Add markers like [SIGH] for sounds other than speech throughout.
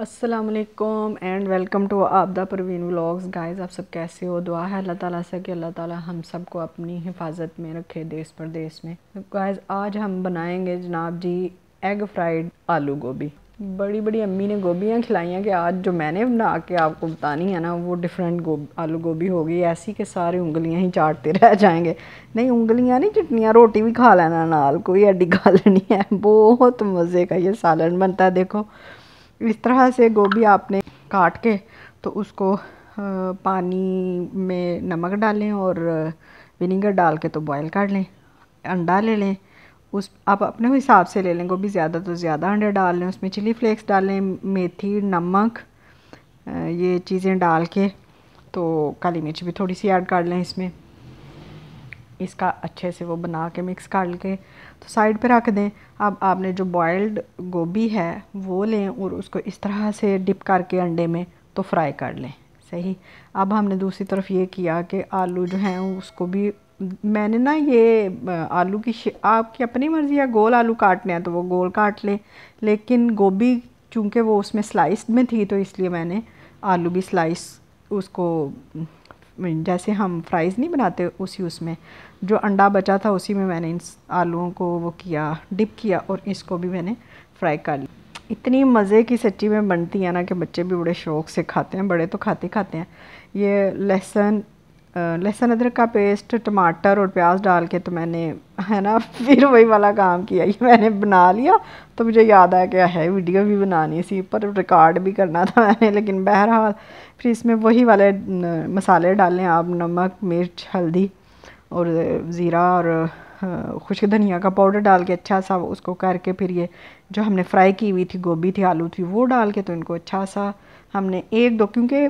अस्सलाम and welcome to आपदा Parveen vlogs guys आप सब कैसे हो दुआ है अल्लाह ताला से कि अल्लाह ताला हम सब को अपनी हिफाजत में रखे देश परदेश में गाइस आज हम बनाएंगे जनाब जी एग फ्राइड आलू गोभी बड़ी बड़ी अम्मी ने गोभियाँ खिलाई हैं कि आज जो मैंने बना के आपको बतानी है ना वो डिफरेंट गोभी आलू गोभी होगी ऐसी कि सारी उंगलियाँ ही चाटते [LAUGHS] रह जाएंगे नहीं उंगलियाँ नहीं चटनियाँ रोटी भी खा लेना नाल कोई हड्डी खा लेनी है बहुत मज़े का ये सालन बनता है देखो इस तरह से गोभी आपने काट के तो उसको पानी में नमक डालें और विनीगर डाल के तो बॉयल कर लें अंडा ले लें उस आप अपने हिसाब से ले लें गोभी ज़्यादा तो ज़्यादा अंडे डाल लें उसमें चिली फ्लेक्स डालें मेथी नमक ये चीज़ें डाल के तो काली मिर्च भी थोड़ी सी ऐड कर लें इसमें इसका अच्छे से वो बना के मिक्स कर के तो साइड पे रख दें अब आपने जो बॉयल्ड गोभी है वो लें और उसको इस तरह से डिप करके अंडे में तो फ्राई कर लें सही अब हमने दूसरी तरफ ये किया कि आलू जो हैं उसको भी मैंने ना ये आलू की आपकी अपनी मर्ज़ी है गोल आलू काटने हैं तो वो गोल काट लें लेकिन गोभी चूँकि वो उसमें स्लाइस में थी तो इसलिए मैंने आलू भी स्लाइस उसको जैसे हम फ्राइज़ नहीं बनाते उसी उसमें जो अंडा बचा था उसी में मैंने इन आलूओं को वो किया डिप किया और इसको भी मैंने फ्राई कर लिया इतनी मज़े की सच्ची में बनती है ना कि बच्चे भी बड़े शौक से खाते हैं बड़े तो खाते खाते हैं ये लहसुन लहसुन अदरक का पेस्ट टमाटर और प्याज डाल के तो मैंने है ना फिर वही वाला काम किया ये मैंने बना लिया तो मुझे याद आया क्या है वीडियो भी बनानी इसी पर रिकॉर्ड भी करना था मैंने लेकिन बहरहाल फिर इसमें वही वाले मसाले डालें आप नमक मिर्च हल्दी और ज़ीरा और खुश्क धनिया का पाउडर डाल के अच्छा सा उसको करके फिर ये जो हमने फ्राई की हुई थी गोभी थी आलू थी वो डाल के तो इनको अच्छा सा हमने एक दो क्योंकि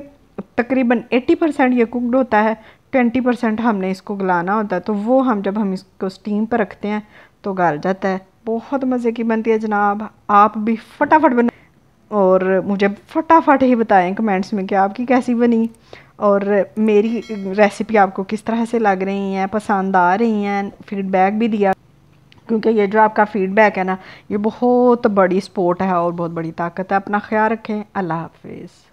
तकरीबन 80 परसेंट ये कुकड होता है 20 परसेंट हमने इसको गलाना होता है तो वो हम जब हम इसको स्टीम पर रखते हैं तो गल जाता है बहुत मज़े की बनती है जनाब आप भी फटाफट बने और मुझे फटाफट ही बताएं कमेंट्स में कि आपकी कैसी बनी और मेरी रेसिपी आपको किस तरह से लग रही हैं पसंद आ रही हैं फीडबैक भी दिया क्योंकि ये जो आपका फीडबैक है ना ये बहुत बड़ी सपोर्ट है और बहुत बड़ी ताकत है अपना ख्याल रखें अल्लाह हाफिज़